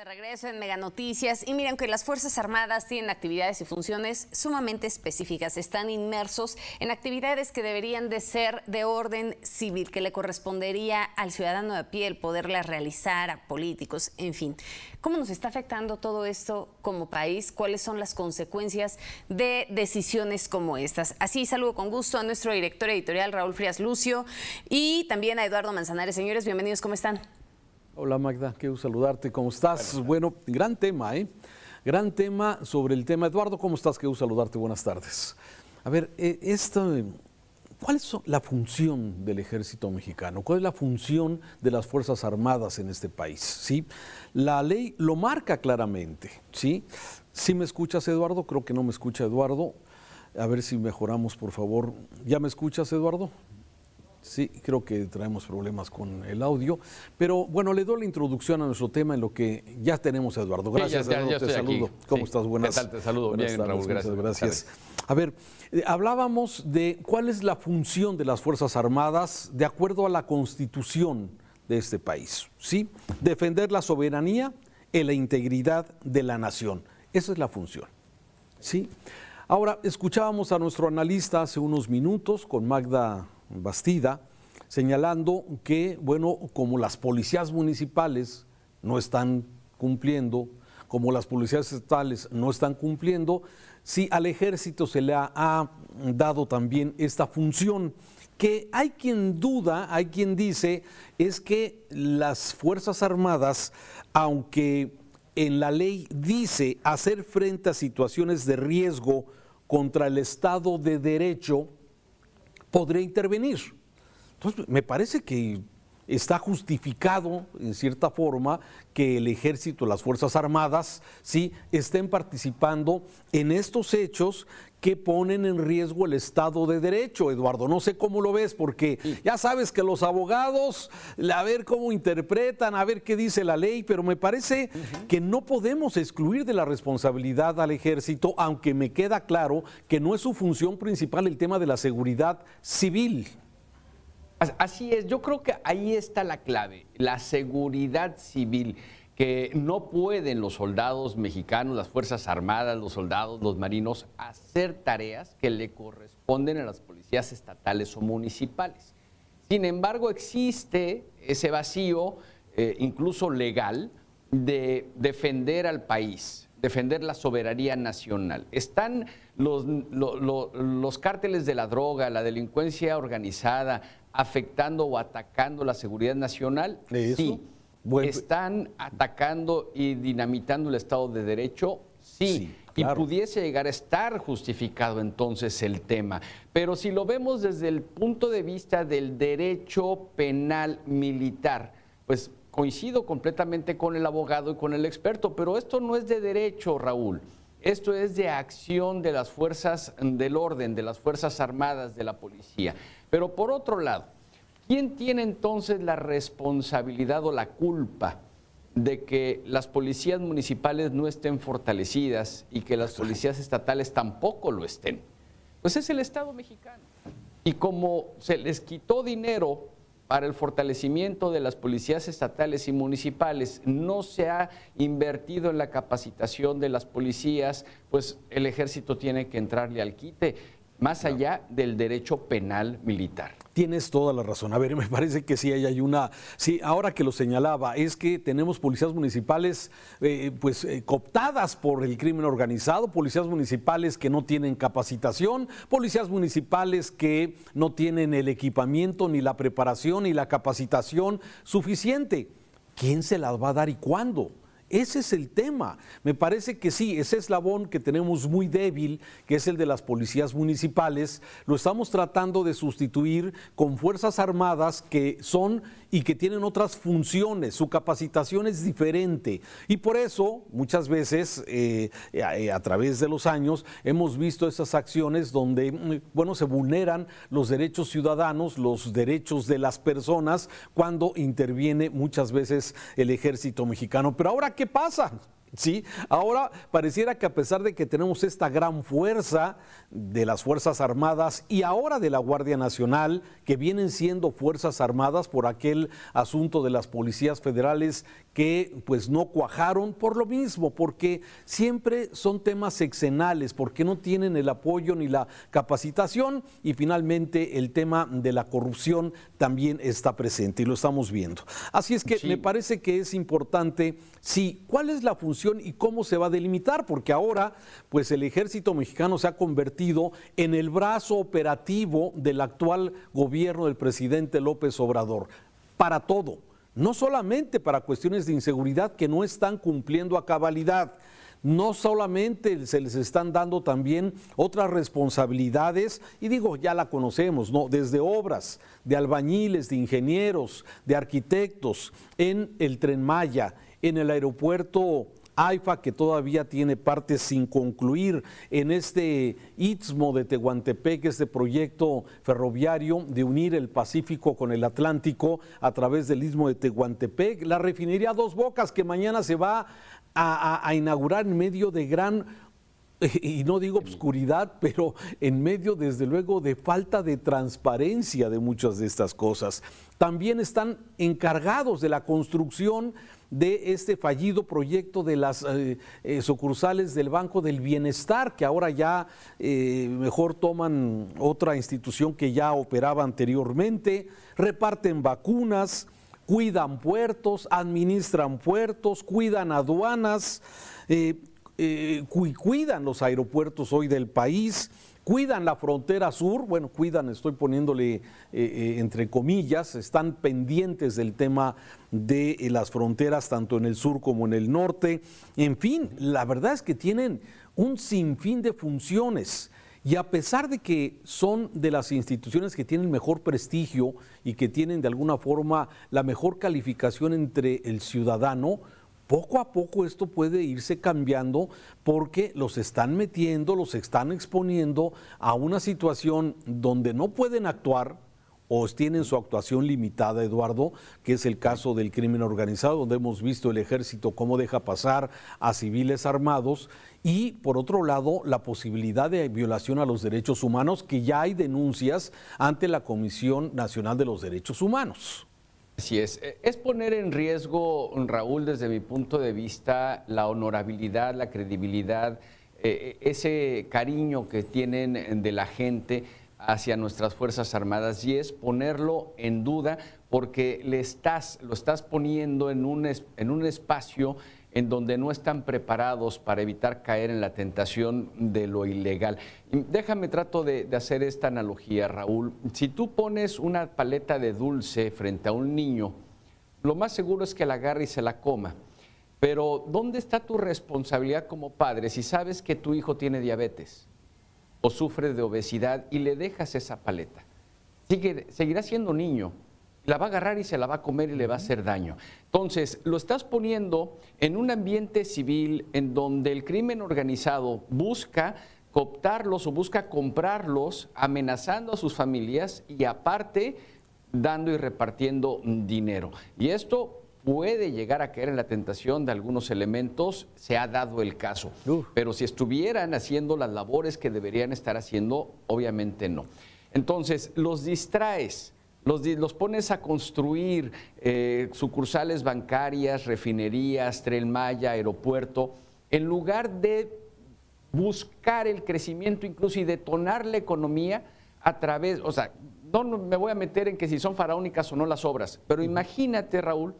de regreso en Mega Noticias y miren que las Fuerzas Armadas tienen actividades y funciones sumamente específicas, están inmersos en actividades que deberían de ser de orden civil, que le correspondería al ciudadano de a pie el poderlas realizar a políticos, en fin. ¿Cómo nos está afectando todo esto como país? ¿Cuáles son las consecuencias de decisiones como estas? Así saludo con gusto a nuestro director editorial Raúl Frías Lucio y también a Eduardo Manzanares. Señores, bienvenidos, ¿cómo están? Hola Magda, gusto saludarte. ¿Cómo estás? Bueno, gran tema, ¿eh? Gran tema sobre el tema. Eduardo, ¿cómo estás? gusto saludarte. Buenas tardes. A ver, eh, esto, eh, ¿cuál es la función del ejército mexicano? ¿Cuál es la función de las Fuerzas Armadas en este país? ¿Sí? La ley lo marca claramente. ¿sí? Si me escuchas, Eduardo, creo que no me escucha Eduardo. A ver si mejoramos, por favor. ¿Ya me escuchas, Eduardo? Sí, creo que traemos problemas con el audio. Pero bueno, le doy la introducción a nuestro tema en lo que ya tenemos Eduardo. Gracias, Eduardo. te saludo. ¿Cómo estás? Buenas. ¿Qué Te saludo. Bien, gracias. A ver, eh, hablábamos de cuál es la función de las Fuerzas Armadas de acuerdo a la Constitución de este país. ¿Sí? Defender la soberanía y la integridad de la nación. Esa es la función. ¿Sí? Ahora, escuchábamos a nuestro analista hace unos minutos con Magda Bastida, señalando que, bueno, como las policías municipales no están cumpliendo, como las policías estatales no están cumpliendo, si sí, al ejército se le ha dado también esta función que hay quien duda, hay quien dice, es que las Fuerzas Armadas, aunque en la ley dice hacer frente a situaciones de riesgo contra el Estado de Derecho, podría intervenir. Entonces, me parece que está justificado, en cierta forma, que el ejército, las Fuerzas Armadas, sí, estén participando en estos hechos que ponen en riesgo el Estado de Derecho, Eduardo. No sé cómo lo ves, porque ya sabes que los abogados, a ver cómo interpretan, a ver qué dice la ley, pero me parece que no podemos excluir de la responsabilidad al ejército, aunque me queda claro que no es su función principal el tema de la seguridad civil. Así es, yo creo que ahí está la clave, la seguridad civil, que no pueden los soldados mexicanos, las Fuerzas Armadas, los soldados, los marinos, hacer tareas que le corresponden a las policías estatales o municipales. Sin embargo, existe ese vacío, eh, incluso legal, de defender al país, defender la soberanía nacional. Están los, los cárteles de la droga, la delincuencia organizada, afectando o atacando la seguridad nacional. Sí. ¿Están atacando y dinamitando el Estado de Derecho? Sí. Y pudiese llegar a estar justificado entonces el tema. Pero si lo vemos desde el punto de vista del derecho penal militar, pues coincido completamente con el abogado y con el experto, pero esto no es de derecho, Raúl. Esto es de acción de las fuerzas del orden, de las fuerzas armadas, de la policía. Pero por otro lado, ¿quién tiene entonces la responsabilidad o la culpa de que las policías municipales no estén fortalecidas y que las policías estatales tampoco lo estén? Pues es el Estado mexicano. Y como se les quitó dinero para el fortalecimiento de las policías estatales y municipales. No se ha invertido en la capacitación de las policías, pues el ejército tiene que entrarle al quite más allá del derecho penal militar. Tienes toda la razón. A ver, me parece que sí hay una. Sí, ahora que lo señalaba, es que tenemos policías municipales eh, pues eh, cooptadas por el crimen organizado, policías municipales que no tienen capacitación, policías municipales que no tienen el equipamiento, ni la preparación, ni la capacitación suficiente. ¿Quién se las va a dar y cuándo? Ese es el tema. Me parece que sí, ese eslabón que tenemos muy débil, que es el de las policías municipales, lo estamos tratando de sustituir con fuerzas armadas que son y que tienen otras funciones, su capacitación es diferente. Y por eso, muchas veces, eh, eh, a, través de los años, hemos visto esas acciones donde, mm, bueno, se vulneran los derechos ciudadanos, los derechos de las personas, cuando interviene muchas veces el ejército mexicano. Pero ahora, qué pasa. ¿sí? Ahora pareciera que a pesar de que tenemos esta gran fuerza de las Fuerzas Armadas y ahora de la Guardia Nacional, que vienen siendo Fuerzas Armadas por aquel asunto de las policías federales que pues no cuajaron por lo mismo, porque siempre son temas sexenales, porque no tienen el apoyo ni la capacitación y finalmente el tema de la corrupción también está presente y lo estamos viendo. Así es que me parece que es importante, si cuál es la función y cómo se va a delimitar, porque ahora pues el ejército mexicano se ha convertido en el brazo operativo del actual gobierno del presidente López Obrador, para todo no solamente para cuestiones de inseguridad que no están cumpliendo a cabalidad, no solamente se les están dando también otras responsabilidades, y digo, ya la conocemos, ¿no? Desde obras de albañiles, de ingenieros, de arquitectos, en el tren Maya, en el aeropuerto AIFA que todavía tiene partes sin concluir en este istmo de Tehuantepec, este proyecto ferroviario de unir el Pacífico con el Atlántico a través del istmo de Tehuantepec, la refinería Dos Bocas que mañana se va a, inaugurar en medio de gran y no digo obscuridad, pero en medio, desde luego, de falta de transparencia de muchas de estas cosas. También están encargados de la construcción de este fallido proyecto de las eh, eh, sucursales del Banco del Bienestar, que ahora ya eh, mejor toman otra institución que ya operaba anteriormente, reparten vacunas, cuidan puertos, administran puertos, cuidan aduanas. Eh, cuidan los aeropuertos hoy del país, cuidan la frontera sur, bueno, cuidan, estoy poniéndole eh, eh, entre comillas, están pendientes del tema de las fronteras tanto en el sur como en el norte. En fin, la verdad es que tienen un sinfín de funciones. Y a pesar de que son de las instituciones que tienen mejor prestigio y que tienen de alguna forma la mejor calificación entre el ciudadano, poco a poco esto puede irse cambiando porque los están metiendo, los están exponiendo a una situación donde no pueden actuar o tienen su actuación limitada, Eduardo, que es el caso del crimen organizado, donde hemos visto el ejército cómo deja pasar a civiles armados, y por otro lado, la posibilidad de violación a los derechos humanos, que ya hay denuncias ante la Comisión Nacional de los Derechos Humanos. Así es. Eh, es poner en riesgo, Raúl, desde mi punto de vista, la honorabilidad, la credibilidad, eh, eh, ese cariño que tienen de la gente hacia nuestras Fuerzas Armadas y es ponerlo en duda porque le estás, lo estás poniendo en un, en un espacio en donde no están preparados para evitar caer en la tentación de lo ilegal. Déjame trato de, hacer esta analogía, Raúl. Si tú pones una paleta de dulce frente a un niño, lo más seguro es que la agarre y se la coma. Pero ¿dónde está tu responsabilidad como padre si sabes que tu hijo tiene diabetes o sufre de obesidad y le dejas esa paleta? Sigue, seguirá siendo niño, la va a agarrar y se la va a comer y le va a hacer daño. Entonces, lo estás poniendo en un ambiente civil en donde el crimen organizado busca cooptarlos o busca comprarlos, amenazando a sus familias y aparte dando y repartiendo dinero. Y esto puede llegar a caer en la tentación de algunos elementos, se ha dado el caso. Pero si estuvieran haciendo las labores que deberían estar haciendo, obviamente no. Entonces, los distraes, los, pones a construir eh, sucursales bancarias, refinerías, tren Maya, aeropuerto, en lugar de buscar el crecimiento incluso y detonar la economía a través, o sea, no me voy a meter en que si son faraónicas o no las obras, pero imagínate, Raúl,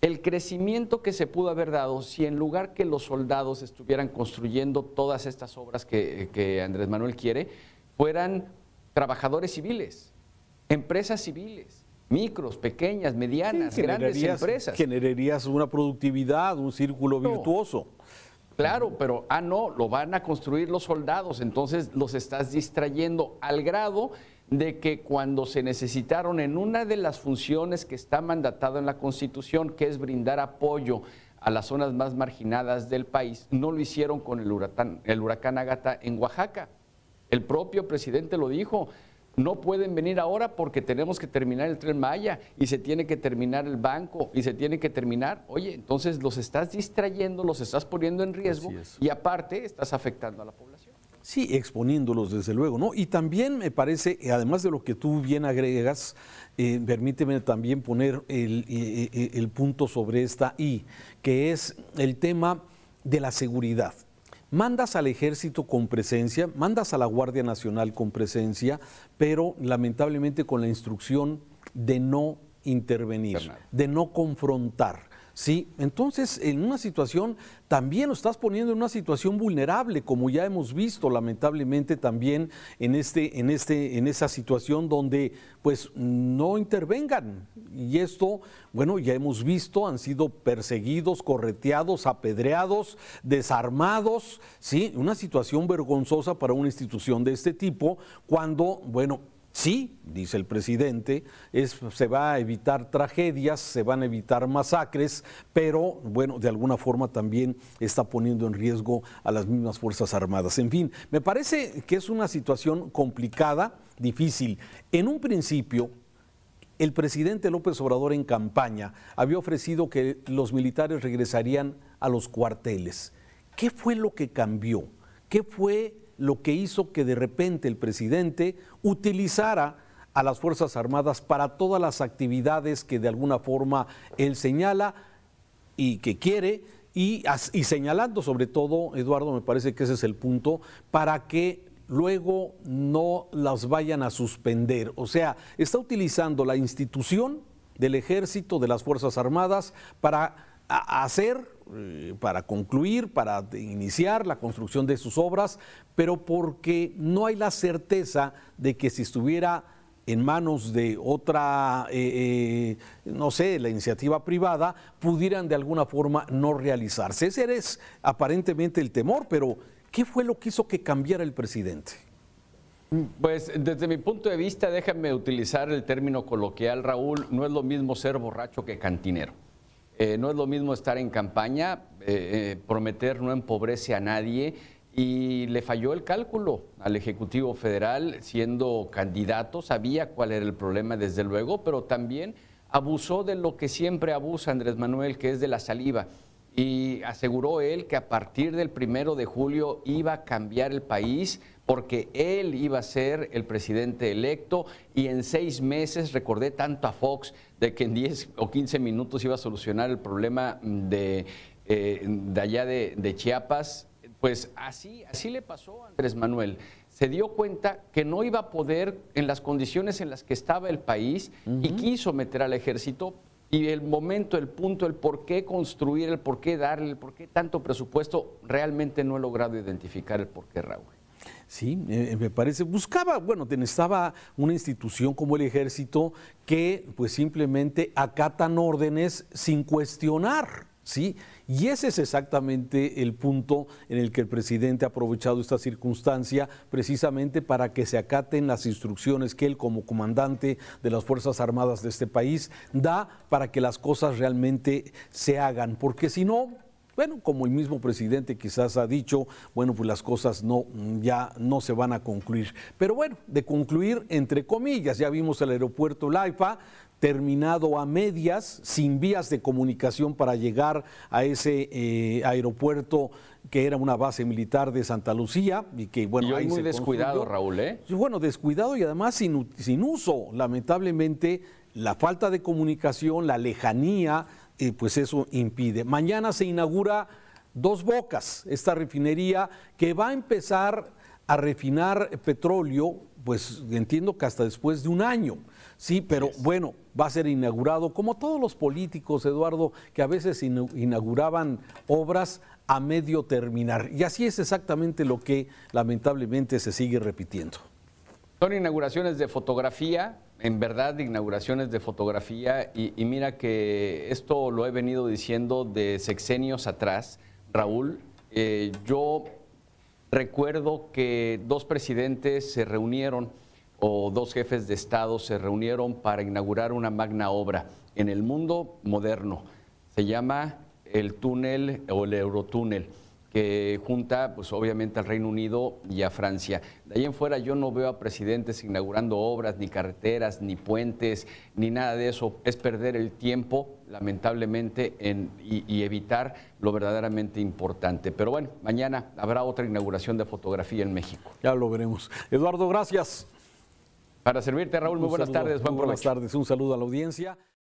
el crecimiento que se pudo haber dado si en lugar que los soldados estuvieran construyendo todas estas obras que Andrés Manuel quiere, fueran trabajadores civiles empresas civiles, micros, pequeñas, medianas, grandes empresas. Generarías una productividad, un círculo virtuoso. Claro, pero, ah, no, lo van a construir los soldados, entonces los estás distrayendo al grado de que cuando se necesitaron en una de las funciones que está mandatado en la Constitución, que es brindar apoyo a las zonas más marginadas del país, no lo hicieron con el huracán, el huracán Agata en Oaxaca. El propio presidente lo dijo, no pueden venir ahora porque tenemos que terminar el tren Maya y se tiene que terminar el banco y se tiene que terminar. Oye, entonces los estás distrayendo, los estás poniendo en riesgo y aparte estás afectando a la población. Sí, exponiéndolos desde luego, ¿no? Y también me parece, eh, además de lo que tú bien agregas, eh, permíteme también poner el, eh, el punto sobre esta I, que es el tema de la seguridad mandas al ejército con presencia, mandas a la Guardia Nacional con presencia, pero lamentablemente con la instrucción de no intervenir, de no confrontar. Sí, entonces en una situación también lo estás poniendo en una situación vulnerable, como ya hemos visto lamentablemente también en este en este en esa situación donde pues no intervengan y esto, bueno, ya hemos visto, han sido perseguidos, correteados, apedreados, desarmados, sí, una situación vergonzosa para una institución de este tipo cuando, bueno, Sí, dice el presidente, se va a evitar tragedias, se van a evitar masacres, pero bueno, de alguna forma también está poniendo en riesgo a las mismas Fuerzas Armadas. En fin, me parece que es una situación complicada, difícil. En un principio, el presidente López Obrador en campaña había ofrecido que los militares regresarían a los cuarteles. ¿Qué fue lo que cambió? ¿Qué fue lo que hizo que de repente el presidente utilizara a las Fuerzas Armadas para todas las actividades que de alguna forma él señala y que quiere, y, señalando sobre todo, Eduardo, me parece que ese es el punto, para que luego no las vayan a suspender. O sea, está utilizando la institución del ejército, de las Fuerzas Armadas, para hacer eh, para concluir, para iniciar la construcción de sus obras, pero porque no hay la certeza de que si estuviera en manos de otra, eh, eh, no sé, la iniciativa privada, pudieran de alguna forma no realizarse. Ese es aparentemente el temor, pero ¿qué fue lo que hizo que cambiara el presidente? Pues desde mi punto de vista, déjame utilizar el término coloquial, Raúl, no es lo mismo ser borracho que cantinero. Eh, no es lo mismo estar en campaña, eh, eh, prometer no empobrece a nadie y le falló el cálculo al Ejecutivo Federal siendo candidato, sabía cuál era el problema desde luego, pero también abusó de lo que siempre abusa Andrés Manuel, que es de la saliva. Y aseguró él que a partir del primero de julio iba a cambiar el país porque él iba a ser el presidente electo y en seis meses, recordé tanto a Fox, de que en 10 o 15 minutos iba a solucionar el problema de, eh, allá de, Chiapas, pues así, así le pasó a Andrés Manuel. Se dio cuenta que no iba a poder en las condiciones en las que estaba el país y quiso meter al ejército y el momento, el punto, el por qué construir, el por qué darle, el por qué tanto presupuesto, realmente no he logrado identificar el por qué, Raúl. Sí, eh, eh, me parece. Buscaba, bueno, estaba una institución como el ejército que pues simplemente acatan órdenes sin cuestionar. ¿Sí? Y ese es exactamente el punto en el que el presidente ha aprovechado esta circunstancia precisamente para que se acaten las instrucciones que él como comandante de las Fuerzas Armadas de este país da para que las cosas realmente se hagan, porque si no, bueno, como el mismo presidente quizás ha dicho, bueno, pues las cosas no, ya no se van a concluir. Pero bueno, de concluir, entre comillas, ya vimos el aeropuerto Laipa terminado a medias, sin vías de comunicación para llegar a ese eh, aeropuerto que era una base militar de Santa Lucía y que bueno ahí muy descuidado Raúl ¿eh? bueno descuidado y además sin uso lamentablemente la falta de comunicación la lejanía pues eso impide. Mañana se inaugura Dos Bocas, esta refinería que va a empezar a refinar petróleo, pues entiendo que hasta después de un año. Sí, pero bueno, va a ser inaugurado, como todos los políticos, Eduardo, que a veces inauguraban obras a medio terminar. Y así es exactamente lo que lamentablemente se sigue repitiendo. Son inauguraciones de fotografía, en verdad inauguraciones de fotografía y, mira que esto lo he venido diciendo de sexenios atrás, Raúl. Eh, yo recuerdo que dos presidentes se reunieron o dos jefes de Estado se reunieron para inaugurar una magna obra en el mundo moderno. Se llama el túnel o el Eurotúnel que junta, pues obviamente, al Reino Unido y a Francia. De ahí en fuera yo no veo a presidentes inaugurando obras, ni carreteras, ni puentes, ni nada de eso. Es perder el tiempo, lamentablemente, en, y, evitar lo verdaderamente importante. Pero bueno, mañana habrá otra inauguración de fotografía en México. Ya lo veremos. Eduardo, gracias. Para servirte, Raúl, muy buenas tardes. muy buenas tardes, un saludo a la audiencia.